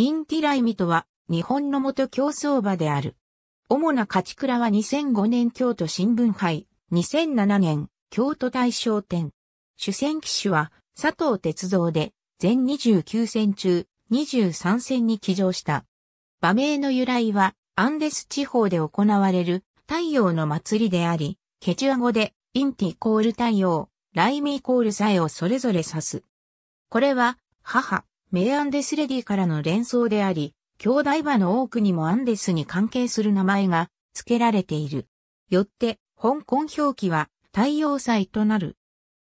インティライミとは、日本の元競争馬である。主な勝ち倉は2005年京都新聞杯、2007年京都大賞典。主戦騎手は佐藤鉄道で、全29戦中23戦に騎乗した。馬名の由来は、アンデス地方で行われる太陽の祭りであり、ケチュア語で、インティイコール太陽、ライミイコールさえをそれぞれ指す。これは、母、名アンデスレディからの連想であり、兄弟馬の多くにもアンデスに関係する名前が付けられている。よって、香港表記は太陽祭となる。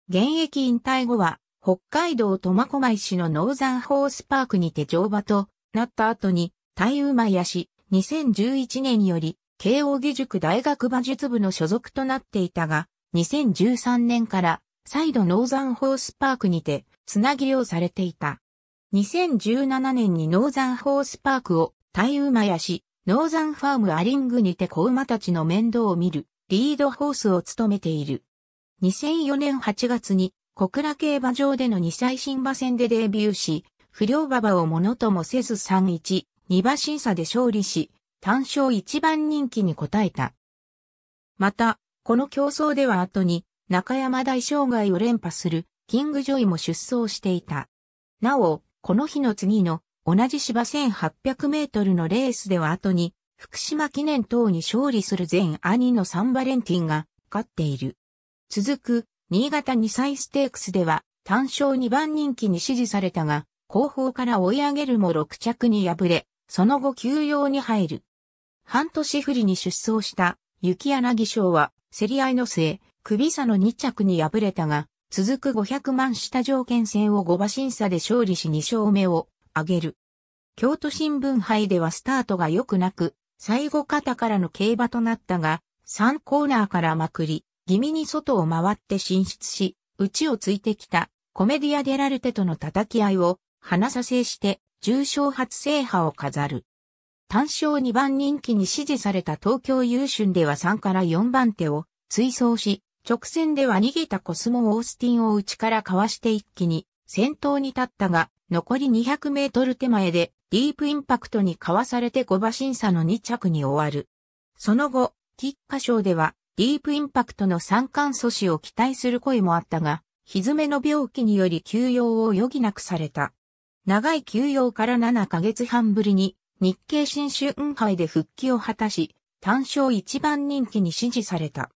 現役引退後は、北海道苫小牧市のノーザンホースパークにて乗馬となった後に、太馬や市、2011年より、慶応義塾大学馬術部の所属となっていたが、2013年から、再度ノーザンホースパークにて、つなぎをされていた。2017年にノーザンホースパークをウ馬やし、ノーザンファームアリングにて子馬たちの面倒を見るリードホースを務めている。2004年8月に小倉競馬場での2歳新馬戦でデビューし、不良馬場をものともせず3-1、2馬審査で勝利し、単勝一番人気に応えた。また、この競争では後に中山大障害を連覇するキングジョイも出走していた。なお、この日の次の同じ芝1800メートルのレースでは後に福島記念等に勝利する前兄のサンバレンティンが勝っている。続く新潟2歳ステークスでは単勝2番人気に支持されたが後方から追い上げるも6着に敗れ、その後休養に入る。半年振りに出走した雪柳賞は競り合いの末、首差の2着に敗れたが、続く500万下条件戦を5馬審査で勝利し2勝目を挙げる。京都新聞杯ではスタートが良くなく、最後方からの競馬となったが、3コーナーからまくり、気味に外を回って進出し、内をついてきたコメディア・デラルテとの叩き合いを花させして、重賞初制覇を飾る。単勝2番人気に支持された東京優春では3から4番手を追走し、直線では逃げたコスモ・オースティンを内からかわして一気に先頭に立ったが、残り200メートル手前でディープインパクトにかわされて5馬審査の2着に終わる。その後、菊花賞ではディープインパクトの三冠阻止を期待する声もあったが、ひずめの病気により休養を余儀なくされた。長い休養から7ヶ月半ぶりに日経新春杯で復帰を果たし、単勝一番人気に支持された。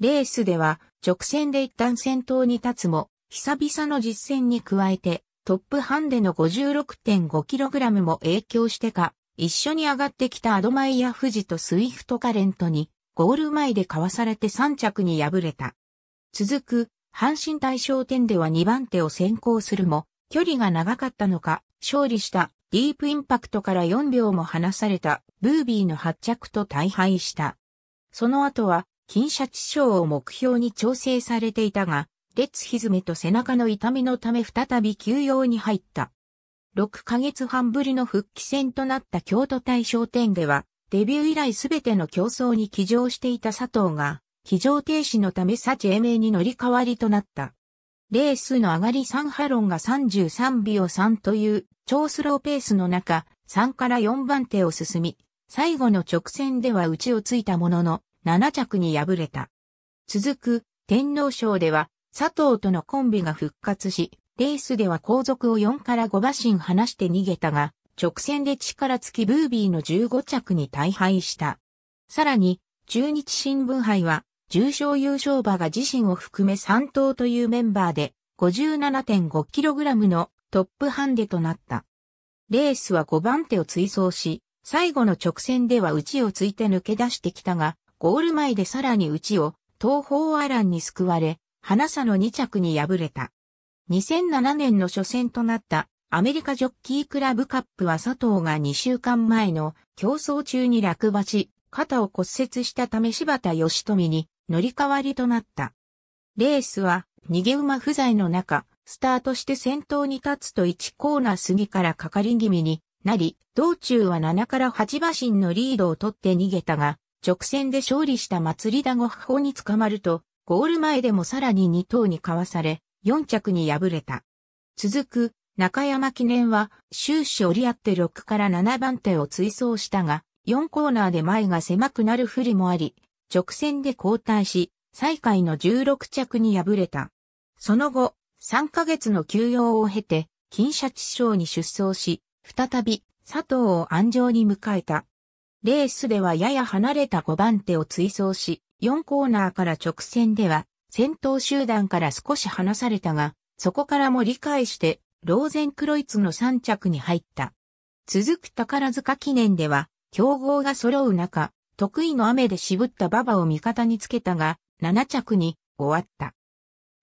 レースでは直線で一旦先頭に立つも、久々の実戦に加えて、トップハンデの 56.5kg も影響してか、一緒に上がってきたアドマイヤ富士とスイフトカレントに、ゴール前でかわされて3着に敗れた。続く、阪神大賞典では2番手を先行するも、距離が長かったのか、勝利したディープインパクトから4秒も離されたブービーの発着と大敗した。その後は金シャチ賞を目標に調整されていたが、列歪めと背中の痛みのため再び休養に入った。6ヶ月半ぶりの復帰戦となった京都大商店では、デビュー以来すべての競争に騎乗していた佐藤が、騎乗停止のためサチエ名に乗り換わりとなった。レースの上がり3ハロンが33秒3という超スローペースの中、3から4番手を進み、最後の直線では内をついたものの、7着に敗れた。続く天皇賞では佐藤とのコンビが復活し、レースでは後続を4から5馬身離して逃げたが、直線で力尽きブービーの15着に大敗した。さらに、中日新聞杯は、重賞優勝馬が自身を含め3頭というメンバーで、57.5kg のトップハンデとなった。レースは5番手を追走し、最後の直線では内をついて抜け出してきたが、ゴール前でさらに内を東方アランに救われ、花さの2着に敗れた。2007年の初戦となったアメリカジョッキークラブカップは佐藤が2週間前の競争中に落馬し、肩を骨折したため柴田義富に乗り換わりとなった。レースは逃げ馬不在の中、スタートして先頭に立つと1コーナー過ぎからかかり気味になり、道中は7から8馬身のリードを取って逃げたが、直線で勝利した祭りだごッに捕まると、ゴール前でもさらに2頭にかわされ、4着に敗れた。続く、中山記念は、終始折り合って6から7番手を追走したが、4コーナーで前が狭くなる不利もあり、直線で交代し、最下位の16着に敗れた。その後、3ヶ月の休養を経て、金シャチ賞に出走し、再び、佐藤を安城に迎えた。レースではやや離れた5番手を追走し、4コーナーから直線では、先頭集団から少し離されたが、そこからも理解して、ローゼンクロイツの3着に入った。続く宝塚記念では、競合が揃う中、得意の雨で渋った馬場を味方につけたが、7着に終わった。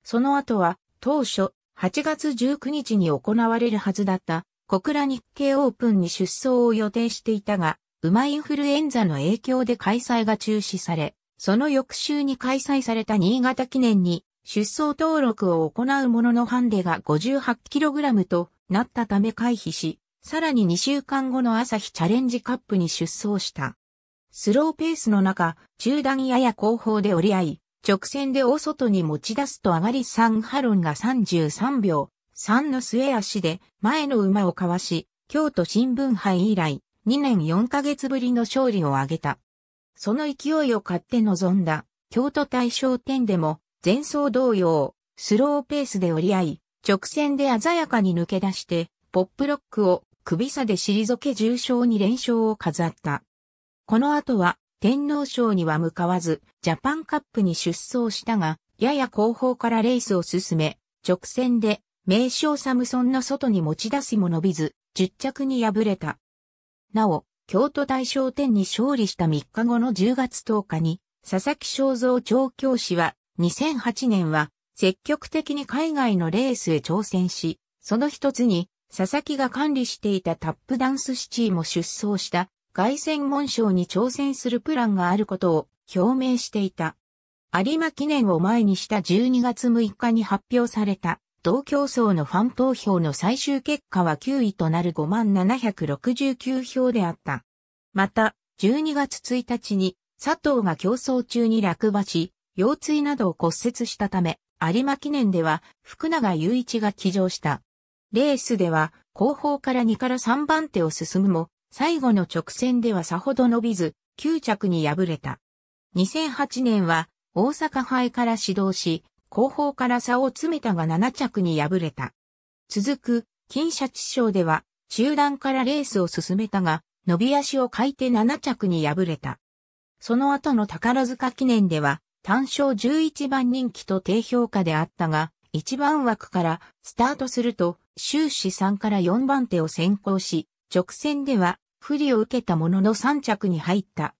その後は、当初、8月19日に行われるはずだった、小倉日経オープンに出走を予定していたが、馬インフルエンザの影響で開催が中止され、その翌週に開催された新潟記念に出走登録を行うもののハンデが 58kg となったため回避し、さらに2週間後の朝日チャレンジカップに出走した。スローペースの中、中段やや後方で折り合い、直線で大外に持ち出すと上がり3ハロンが33秒、3の末足で前の馬をかわし、京都新聞杯以来、2年4ヶ月ぶりの勝利を挙げた。その勢いを買って臨んだ、京都大賞典でも、前走同様、スローペースで折り合い、直線で鮮やかに抜け出して、ポップロックを首差で退け重賞に連勝を飾った。この後は、天皇賞には向かわず、ジャパンカップに出走したが、やや後方からレースを進め、直線で、名称サムソンの外に持ち出すも伸びず、10着に敗れた。なお、京都大商店に勝利した3日後の10月10日に、佐々木正蔵調教師は、2008年は、積極的に海外のレースへ挑戦し、その一つに、佐々木が管理していたタップダンスシティも出走した、外専門賞に挑戦するプランがあることを表明していた。有馬記念を前にした12月6日に発表された同競争のファン投票の最終結果は9位となる5769票であった。また、12月1日に佐藤が競争中に落馬し、腰椎などを骨折したため、有馬記念では福永雄一が騎乗した。レースでは後方から2から3番手を進むも、最後の直線ではさほど伸びず、9着に敗れた。2008年は大阪杯から始動し、後方から差を詰めたが7着に敗れた。続く、金シャチ賞では、中段からレースを進めたが、伸び足を欠いて7着に敗れた。その後の宝塚記念では、単勝11番人気と低評価であったが、1番枠からスタートすると、終始3から4番手を先行し、直線では不利を受けたものの3着に入った。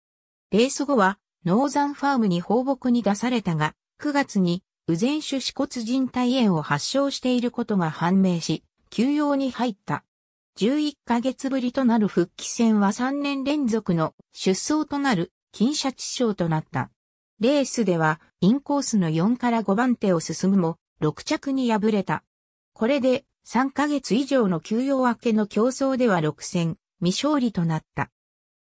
レース後は、ノーザンファームに放牧に出されたが、9月に右前種死骨靭帯炎を発症していることが判明し、休養に入った。11ヶ月ぶりとなる復帰戦は3年連続の出走となる金シャチ賞となった。レースではインコースの4から5番手を進むも6着に敗れた。これで3ヶ月以上の休養明けの競争では6戦未勝利となった。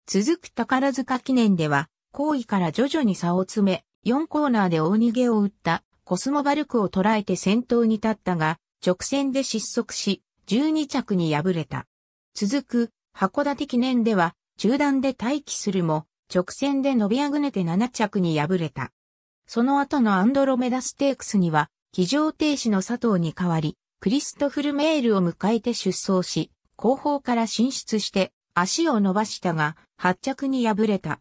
続く宝塚記念では、後位から徐々に差を詰め、4コーナーで大逃げを打ったコスモバルクを捉えて先頭に立ったが、直線で失速し、12着に敗れた。続く、函館記念では、中断で待機するも、直線で伸びあぐねて7着に敗れた。その後のアンドロメダステークスには、騎乗停止の佐藤に代わり、クリストフルメールを迎えて出走し、後方から進出して足を伸ばしたが、8着に敗れた。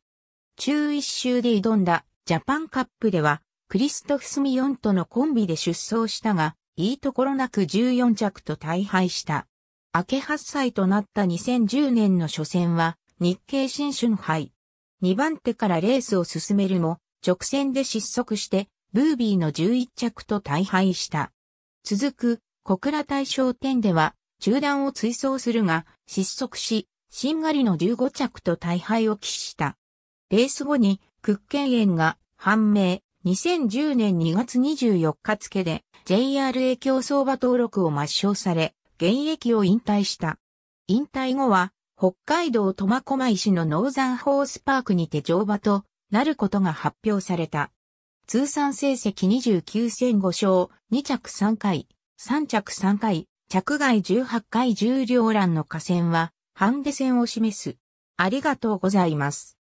中1周で挑んだジャパンカップではクリストフ・スミヨンとのコンビで出走したが、いいところなく14着と大敗した。明け8歳となった2010年の初戦は、日経新春杯。2番手からレースを進めるも、直線で失速して、ブービーの11着と大敗した。続く、小倉大賞店では、中断を追走するが、失速し、しんがりの15着と大敗を喫した。レース後に、クッケンが判明、2010年2月24日付で JRA 競争馬登録を抹消され、現役を引退した。引退後は、北海道苫小牧市のノーザンホースパークにて乗馬となることが発表された。通算成績29戦5勝、2着3回、3着3回、着外18回重量欄の下線は、ハンデ戦を示す。ありがとうございます。